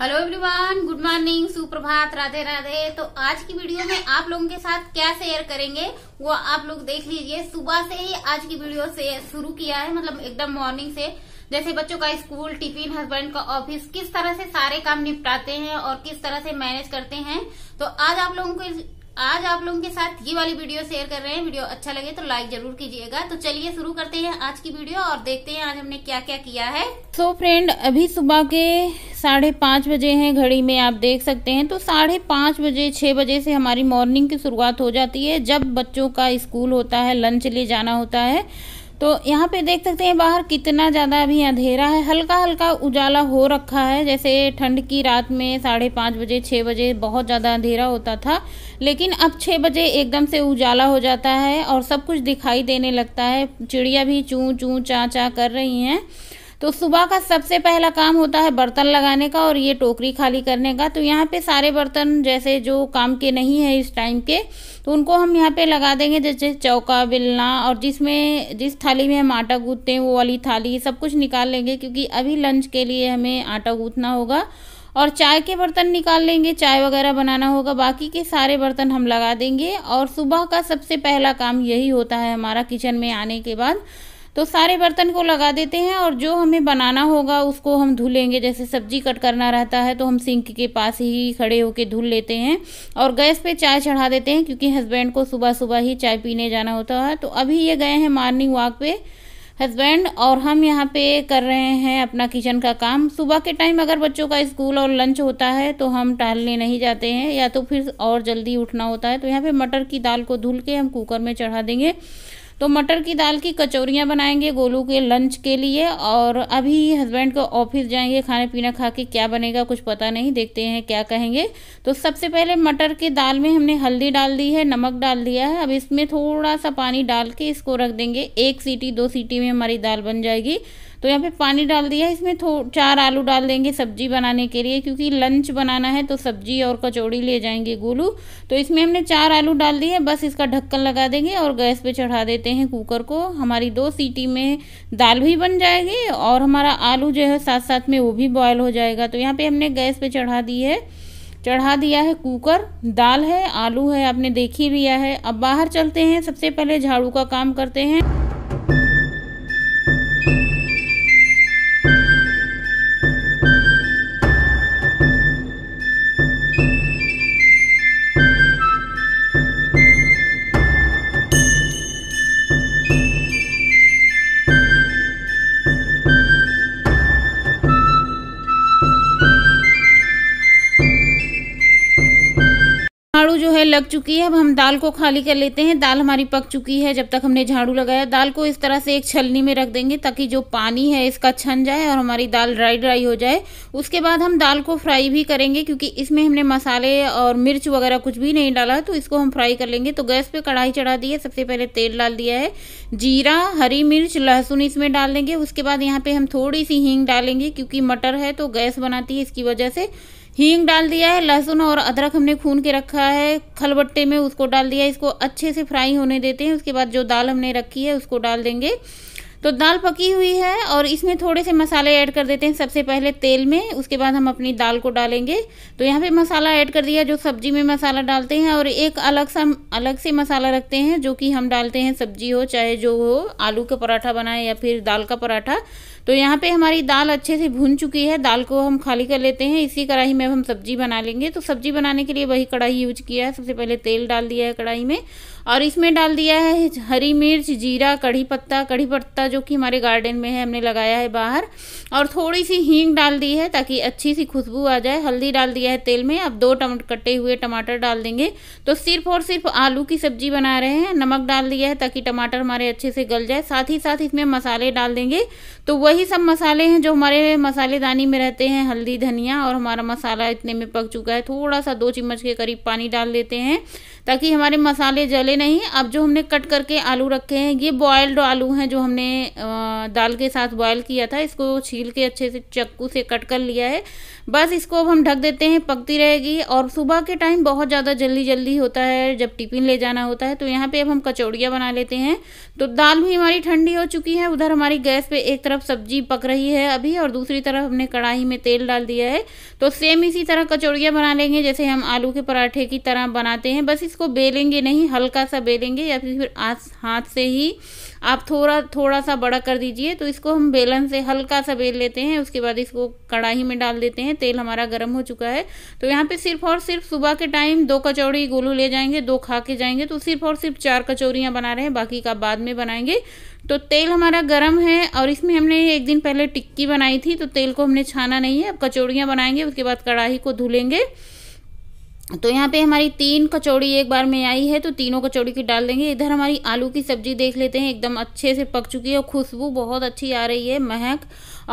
hello everyone good morning सुप्रभात राधे राधे तो आज की वीडियो में आप लोगों के साथ क्या शेयर करेंगे वो आप लोग देख लीजिए सुबह से ही आज की वीडियो से शुरू किया है मतलब एकदम मॉर्निंग से जैसे बच्चों का स्कूल टिफिन हस्बैंड का ऑफिस किस तरह से सारे काम निपटाते हैं और किस तरह से मैनेज करते हैं तो आज आप लोगों को आज आप लोगों के साथ ये वाली वीडियो शेयर कर रहे हैं वीडियो अच्छा लगे तो लाइक जरूर कीजिएगा तो चलिए शुरू करते हैं आज की वीडियो और देखते हैं आज हमने क्या क्या किया है सो so फ्रेंड अभी सुबह के साढ़े पांच बजे हैं घड़ी में आप देख सकते हैं तो साढ़े पांच बजे छह बजे से हमारी मॉर्निंग की शुरुआत हो जाती है जब बच्चों का स्कूल होता है लंच ले जाना होता है तो यहाँ पे देख सकते हैं बाहर कितना ज़्यादा अभी अंधेरा है हल्का हल्का उजाला हो रखा है जैसे ठंड की रात में साढ़े पाँच बजे छः बजे बहुत ज़्यादा अंधेरा होता था लेकिन अब छः बजे एकदम से उजाला हो जाता है और सब कुछ दिखाई देने लगता है चिड़िया भी चूँ चूँ चाँ चाँ कर रही हैं तो सुबह का सबसे पहला काम होता है बर्तन लगाने का और ये टोकरी खाली करने का तो यहाँ पे सारे बर्तन जैसे जो काम के नहीं है इस टाइम के तो उनको हम यहाँ पे लगा देंगे जैसे चौका बिलना और जिसमें जिस थाली में हम आटा गूँथते हैं वो वाली थाली सब कुछ निकाल लेंगे क्योंकि अभी लंच के लिए हमें आटा गूंथना होगा और चाय के बर्तन निकाल लेंगे चाय वगैरह बनाना होगा बाकी के सारे बर्तन हम लगा देंगे और सुबह का सबसे पहला काम यही होता है हमारा किचन में आने के बाद तो सारे बर्तन को लगा देते हैं और जो हमें बनाना होगा उसको हम धुलेंगे जैसे सब्जी कट करना रहता है तो हम सिंक के पास ही खड़े होकर धुल लेते हैं और गैस पे चाय चढ़ा देते हैं क्योंकि हस्बैंड को सुबह सुबह ही चाय पीने जाना होता है तो अभी ये गए हैं मॉर्निंग वॉक पे हस्बैंड और हम यहाँ पे कर रहे हैं अपना किचन का काम सुबह के टाइम अगर बच्चों का स्कूल और लंच होता है तो हम टहलने नहीं जाते हैं या तो फिर और जल्दी उठना होता है तो यहाँ पे मटर की दाल को धुल के हम कुकर में चढ़ा देंगे तो मटर की दाल की कचौरियाँ बनाएंगे गोलू के लंच के लिए और अभी हस्बैंड को ऑफिस जाएंगे खाना पीना खा के क्या बनेगा कुछ पता नहीं देखते हैं क्या कहेंगे तो सबसे पहले मटर की दाल में हमने हल्दी डाल दी है नमक डाल दिया है अब इसमें थोड़ा सा पानी डाल के इसको रख देंगे एक सीटी दो सीटी में हमारी दाल बन जाएगी तो यहाँ पे पानी डाल दिया इसमें थो चार आलू डाल देंगे सब्जी बनाने के लिए क्योंकि लंच बनाना है तो सब्जी और कचौड़ी ले जाएंगे गोलू तो इसमें हमने चार आलू डाल दिए बस इसका ढक्कन लगा देंगे और गैस पर चढ़ा देते हैं कुकर को हमारी दो सीटी में दाल भी बन जाएगी और हमारा आलू जो है साथ साथ में वो भी बॉयल हो जाएगा तो यहाँ पर हमने गैस पर चढ़ा दी है चढ़ा दिया है कुकर दाल है आलू है आपने देख ही लिया है अब बाहर चलते हैं सबसे पहले झाड़ू का काम करते हैं लग चुकी है अब हम दाल को खाली कर लेते हैं दाल हमारी पक चुकी है जब तक हमने झाड़ू लगाया दाल को इस तरह से एक छलनी में रख देंगे ताकि जो पानी है इसका छन जाए और हमारी दाल ड्राई ड्राई हो जाए उसके बाद हम दाल को फ्राई भी करेंगे क्योंकि इसमें हमने मसाले और मिर्च वगैरह कुछ भी नहीं डाला तो इसको हम फ्राई कर लेंगे तो गैस पर कढ़ाई चढ़ा दी है सबसे पहले तेल डाल दिया है जीरा हरी मिर्च लहसुन इसमें डाल देंगे उसके बाद यहाँ पर हम थोड़ी सी हींग डालेंगे क्योंकि मटर है तो गैस बनाती है इसकी वजह से हींग डाल दिया है लहसुन और अदरक हमने खून के रखा है खलबट्टे में उसको डाल दिया इसको अच्छे से फ्राई होने देते हैं उसके बाद जो दाल हमने रखी है उसको डाल देंगे तो दाल पकी हुई है और इसमें थोड़े से मसाले ऐड कर देते हैं सबसे पहले तेल में उसके बाद हम अपनी दाल को डालेंगे तो यहाँ पे मसाला ऐड कर दिया जो सब्जी में मसाला डालते हैं और एक अलग सा अलग से मसाला रखते हैं जो कि हम डालते हैं सब्जी हो चाहे जो हो आलू का पराठा बनाए या फिर दाल का पराठा तो यहाँ पे हमारी दाल अच्छे से भून चुकी है दाल को हम खाली कर लेते हैं इसी कढ़ाई में अब हम सब्जी बना लेंगे तो सब्जी बनाने के लिए वही कढ़ाई यूज किया है सबसे पहले तेल डाल दिया है कढ़ाई में और इसमें डाल दिया है हरी मिर्च जीरा कढ़ी पत्ता कढ़ी पत्ता जो कि हमारे गार्डन में है हमने लगाया है बाहर और थोड़ी सी हींग डाल दी है ताकि अच्छी सी खुशबू आ जाए हल्दी डाल दिया है तेल में अब दो टम कटे हुए टमाटर डाल देंगे तो सिर्फ और सिर्फ आलू की सब्जी बना रहे हैं नमक डाल दिया है ताकि टमाटर हमारे अच्छे से गल जाए साथ ही साथ इसमें मसाले डाल देंगे तो वही वही सब मसाले हैं जो हमारे मसालेदानी में रहते हैं हल्दी धनिया और हमारा मसाला इतने में पक चुका है थोड़ा सा दो चम्मच के करीब पानी डाल देते हैं ताकि हमारे मसाले जले नहीं अब जो हमने कट करके आलू रखे हैं ये बॉयल्ड आलू हैं जो हमने दाल के साथ बॉयल किया था इसको छील के अच्छे से चक्कू से कट कर लिया है बस इसको अब हम ढक देते हैं पकती रहेगी और सुबह के टाइम बहुत ज़्यादा जल्दी जल्दी होता है जब टिफिन ले जाना होता है तो यहाँ पर अब हम कचौड़ियाँ बना लेते हैं तो दाल भी हमारी ठंडी हो चुकी है उधर हमारी गैस पर एक तरफ सब्जी पक रही है अभी और दूसरी तरफ हमने कढ़ाई में तेल डाल दिया है तो सेम इसी तरह कचौड़ियाँ बना लेंगे जैसे हम आलू के पराठे की तरह बनाते हैं बस इस इसको बेलेंगे नहीं हल्का सा बेलेंगे या फिर हाथ से ही आप थोड़ा थोड़ा सा बड़ा कर दीजिए तो इसको हम बेलन से हल्का सा बेल लेते हैं उसके बाद इसको कढ़ाई में डाल देते हैं तेल हमारा गर्म हो चुका है तो यहाँ पे सिर्फ और सिर्फ सुबह के टाइम दो कचौड़ी गोलू ले जाएंगे दो खा के जाएंगे तो सिर्फ और सिर्फ चार कचौरियाँ बना रहे हैं बाकी का बाद में बनाएंगे तो तेल हमारा गर्म है और इसमें हमने एक दिन पहले टिक्की बनाई थी तो तेल को हमने छाना नहीं है अब कचौड़ियाँ बनाएंगे उसके बाद कढ़ाई को धुलेंगे तो यहाँ पे हमारी तीन कचौड़ी एक बार में आई है तो तीनों कचौड़ी की डाल देंगे इधर हमारी आलू की सब्जी देख लेते हैं एकदम अच्छे से पक चुकी है और खुशबू बहुत अच्छी आ रही है महक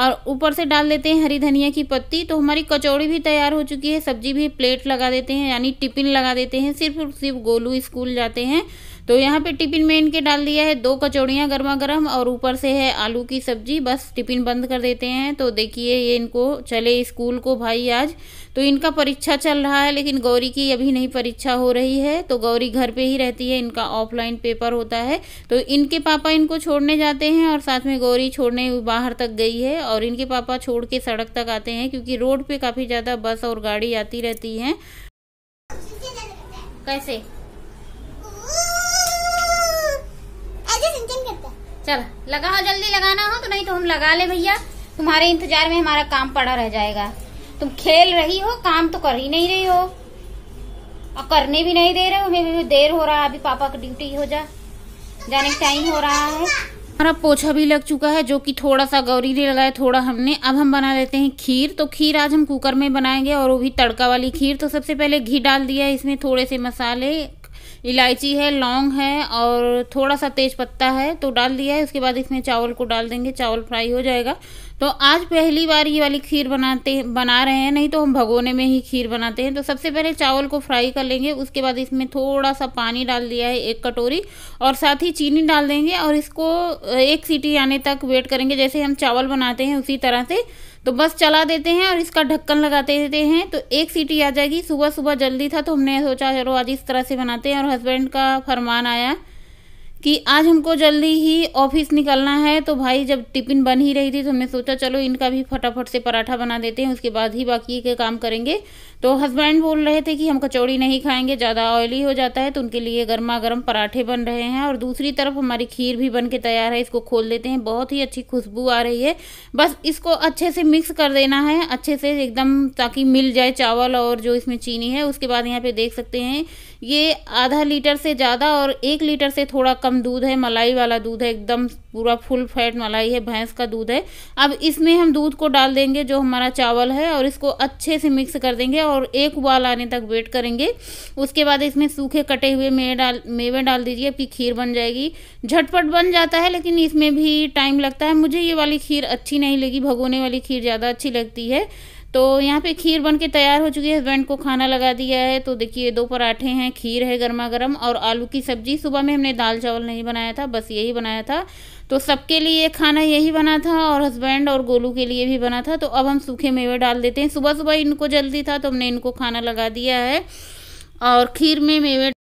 और ऊपर से डाल देते हैं हरी धनिया की पत्ती तो हमारी कचौड़ी भी तैयार हो चुकी है सब्जी भी प्लेट लगा देते हैं यानी टिफिन लगा देते हैं सिर्फ सिर्फ गोलू स्कूल जाते हैं तो यहाँ पे टिफिन में इनके डाल दिया है दो कचौड़ियाँ गर्मा गर्म और ऊपर से है आलू की सब्जी बस टिफिन बंद कर देते हैं तो देखिए ये इनको चले स्कूल को भाई आज तो इनका परीक्षा चल रहा है लेकिन गौरी की अभी नहीं परीक्षा हो रही है तो गौरी घर पे ही रहती है इनका ऑफलाइन पेपर होता है तो इनके पापा इनको छोड़ने जाते हैं और साथ में गौरी छोड़ने बाहर तक गई है और इनके पापा छोड़ के सड़क तक आते हैं क्योंकि रोड पे काफ़ी ज़्यादा बस और गाड़ी आती रहती हैं कैसे चल लगाओ जल्दी लगाना हो तो नहीं तो हम लगा ले भैया तुम्हारे इंतजार में हमारा काम पड़ा रह जाएगा तुम खेल रही हो काम तो कर ही नहीं रही हो और करने भी नहीं दे रहे हो भी देर हो रहा है अभी पापा का ड्यूटी हो जा जाने का टाइम हो रहा है हमारा पोछा भी लग चुका है जो कि थोड़ा सा गौरी ने लगाया थोड़ा हमने अब हम बना लेते हैं खीर तो खीर आज हम कुकर में बनाएंगे और वो भी तड़का वाली खीर तो सबसे पहले घी डाल दिया इसमें थोड़े से मसाले इलायची है लौंग है और थोड़ा सा तेज़ पत्ता है तो डाल दिया है उसके बाद इसमें चावल को डाल देंगे चावल फ्राई हो जाएगा तो आज पहली बार ये वाली खीर बनाते बना रहे हैं नहीं तो हम भगोने में ही खीर बनाते हैं तो सबसे पहले चावल को फ्राई कर लेंगे उसके बाद इसमें थोड़ा सा पानी डाल दिया है एक कटोरी और साथ ही चीनी डाल देंगे और इसको एक सीटी आने तक वेट करेंगे जैसे हम चावल बनाते हैं उसी तरह से तो बस चला देते हैं और इसका ढक्कन लगाते देते हैं तो एक सीटी आ जाएगी सुबह सुबह जल्दी था तो हमने सोचा चलो आज इस तरह से बनाते हैं और हस्बैंड का फरमान आया कि आज हमको जल्दी ही ऑफिस निकलना है तो भाई जब टिफ़िन बन ही रही थी तो हमने सोचा चलो इनका भी फटाफट से पराठा बना देते हैं उसके बाद ही बाकी के काम करेंगे तो हस्बैंड बोल रहे थे कि हम कचौड़ी नहीं खाएंगे ज़्यादा ऑयली हो जाता है तो उनके लिए गर्मा गर्म पराठे बन रहे हैं और दूसरी तरफ हमारी खीर भी बन के तैयार है इसको खोल देते हैं बहुत ही अच्छी खुशबू आ रही है बस इसको अच्छे से मिक्स कर देना है अच्छे से एकदम ताकि मिल जाए चावल और जो इसमें चीनी है उसके बाद यहाँ पर देख सकते हैं ये आधा लीटर से ज़्यादा और एक लीटर से थोड़ा कम एकदम दूध है मलाई वाला दूध है एकदम पूरा फुल फैट मलाई है भैंस का दूध है अब इसमें हम दूध को डाल देंगे जो हमारा चावल है और इसको अच्छे से मिक्स कर देंगे और एक उबाल आने तक वेट करेंगे उसके बाद इसमें सूखे कटे हुए मेवे डाल मेवे डाल दीजिए फिर खीर बन जाएगी झटपट बन जाता है लेकिन इसमें भी टाइम लगता है मुझे ये वाली खीर अच्छी नहीं लगी भगोने वाली खीर ज़्यादा अच्छी लगती है तो यहाँ पे खीर बन के तैयार हो चुकी है हस्बैंड को खाना लगा दिया है तो देखिए दो पराठे हैं खीर है गर्मा गर्म और आलू की सब्जी सुबह में हमने दाल चावल नहीं बनाया था बस यही बनाया था तो सबके लिए खाना यही बना था और हस्बैंड और गोलू के लिए भी बना था तो अब हम सूखे मेवे डाल देते हैं सुबह सुबह इनको जल्दी था तो हमने इनको खाना लगा दिया है और खीर में मेवे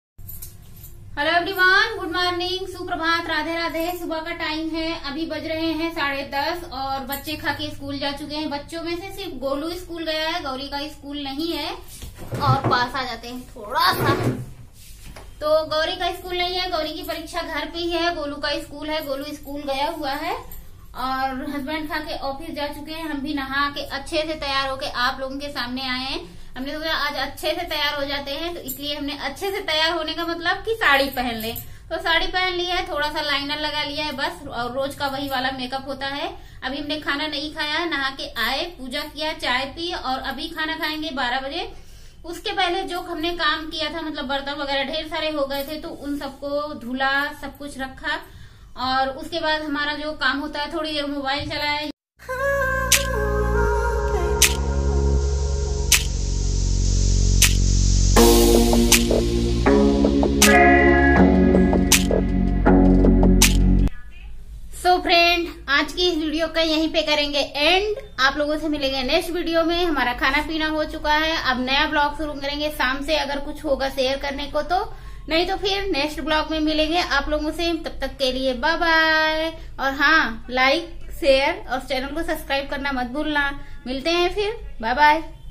हेलो एवरीवन गुड मॉर्निंग सुप्रभात राधे राधे सुबह का टाइम है अभी बज रहे हैं साढ़े दस और बच्चे खा के स्कूल जा चुके हैं बच्चों में से सिर्फ गोलू स्कूल गया है गौरी का स्कूल नहीं है और पास आ जाते हैं थोड़ा सा तो गौरी का स्कूल नहीं है गौरी की परीक्षा घर पे ही है गोलू का स्कूल है गोलू स्कूल गया हुआ है और हस्बैंड खा के ऑफिस जा चुके हैं हम भी नहा के अच्छे से तैयार होके आप लोगों के सामने आए हैं हमने सोचा आज अच्छे से तैयार हो जाते हैं तो इसलिए हमने अच्छे से तैयार होने का मतलब कि साड़ी पहन ले तो साड़ी पहन ली है थोड़ा सा लाइनर लगा लिया है बस और रोज का वही वाला मेकअप होता है अभी हमने खाना नहीं खाया नहा के आए पूजा किया चाय पी और अभी खाना खाएंगे बारह बजे उसके पहले जो हमने काम किया था मतलब बर्तन वगैरह ढेर सारे हो गए थे तो उन सबको धुला सब कुछ रखा और उसके बाद हमारा जो काम होता है थोड़ी देर मोबाइल चलाया की इस वीडियो का यहीं पे करेंगे एंड आप लोगों से मिलेंगे नेक्स्ट वीडियो में हमारा खाना पीना हो चुका है अब नया ब्लॉग शुरू करेंगे शाम से अगर कुछ होगा शेयर करने को तो नहीं तो फिर नेक्स्ट ब्लॉग में मिलेंगे आप लोगों से तब तक के लिए बाय बाय और हाँ लाइक शेयर और चैनल को सब्सक्राइब करना मत भूलना मिलते हैं फिर बाय बाय